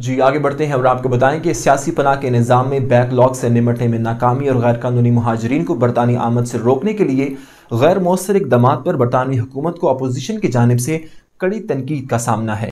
जी आगे बढ़ते हैं और आपको बताएं कि सियासी पनाह के निज़ाम में बैकलॉग से निमटने में नाकामी और गैरकानूनी महाजरीन को बरतानी आमद से रोकने के लिए गैर मौसर इकदाम पर बरतानवी हुकूमत को अपोजिशन की जानब से कड़ी तनकीद का सामना है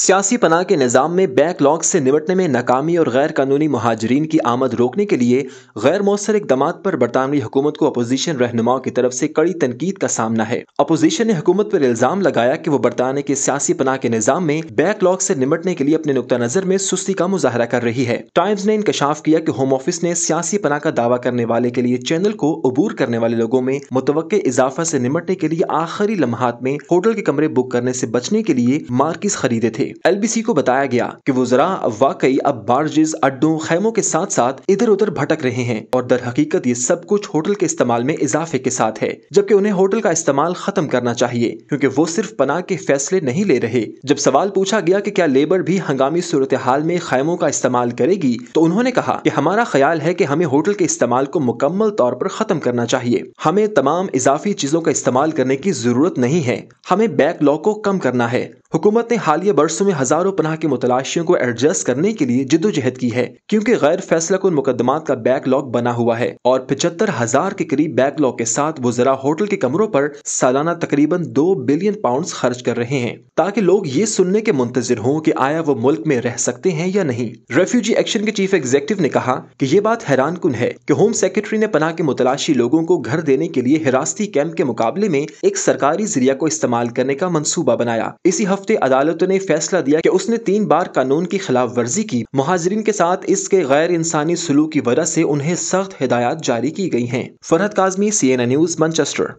सियासी पनाह के निज़ाम में बैकलॉग से निपटने में नाकामी और गैर कानूनी महाजरीन की आमद रोकने के लिए गैर मौसर इकदाम पर बरतानवी हुकूमत को अपोजीशन रहनुमाओं की तरफ से कड़ी तनकीद का सामना है अपोजीशन ने हुकूमत पर इल्ज़ाम लगाया कि वो बरतानिया के सियासी पनाह के निज़ाम में बैकलॉग से निपटने के लिए अपने नुकता नज़र में सुस्ती का मुजाहरा कर रही है टाइम्स ने इंकशाफ किया कि होम ऑफिस ने सियासी पनाह का दावा करने वाले के लिए चैनल को अबूर करने वाले लोगों में मुतव इजाफा से निपटने के लिए आखिरी लम्हात में होटल के कमरे बुक करने से बचने के लिए मार्किस खरीदे थे सी को बताया गया की वो जरा वाकई अब बार्जेज अड्डों खैमों के साथ साथ इधर उधर भटक रहे हैं और दर हकीकत ये सब कुछ होटल के इस्तेमाल में इजाफे के साथ है जबकि उन्हें होटल का इस्तेमाल खत्म करना चाहिए क्योंकि वो सिर्फ पनाह के फैसले नहीं ले रहे जब सवाल पूछा गया कि क्या लेबर भी हंगामी सूरत हाल में खैमों का इस्तेमाल करेगी तो उन्होंने कहा कि हमारा ख्याल है कि हमें होटल के इस्तेमाल को मुकम्मल तौर पर खत्म करना चाहिए हमें तमाम इजाफी चीजों का इस्तेमाल करने की जरूरत नहीं है हमें बैकलॉग को कम करना है हुकूमत ने हालिया बरसों में हजारों पनाह के मुतलाशियों को एडजस्ट करने के लिए जिदोजहद की है क्योंकि गैर फैसला कुल मुकदमा का बैकलॉग बना हुआ है और पिछहत्तर हजार के करीब बैकलॉग के साथ वो जरा होटल के कमरों पर सालाना तकरीबन दो बिलियन पाउंड खर्च कर रहे हैं ताकि लोग ये सुनने के मुंतजर हों की आया वो मुल्क में रह सकते हैं या नहीं रेफ्यूजी एक्शन के चीफ एग्जीक्यूटिव ने कहा की ये बात हैरान कन है की होम सेक्रेटरी ने पनाह के मुतलाशी लोगों को घर देने के लिए हिरासती कैंप के मुकाबले में एक सरकारी जरिया को इस्तेमाल करने का मनसूबा बनाया इसी हफ्ते अदालत ने फैसला दिया कि उसने तीन बार कानून की खिलाफ वर्जी की महाजरीन के साथ इसके गैर इंसानी सलूक की वजह से उन्हें सख्त हिदायत जारी की गई हैं Farhat Kazmi C N news मंचेस्टर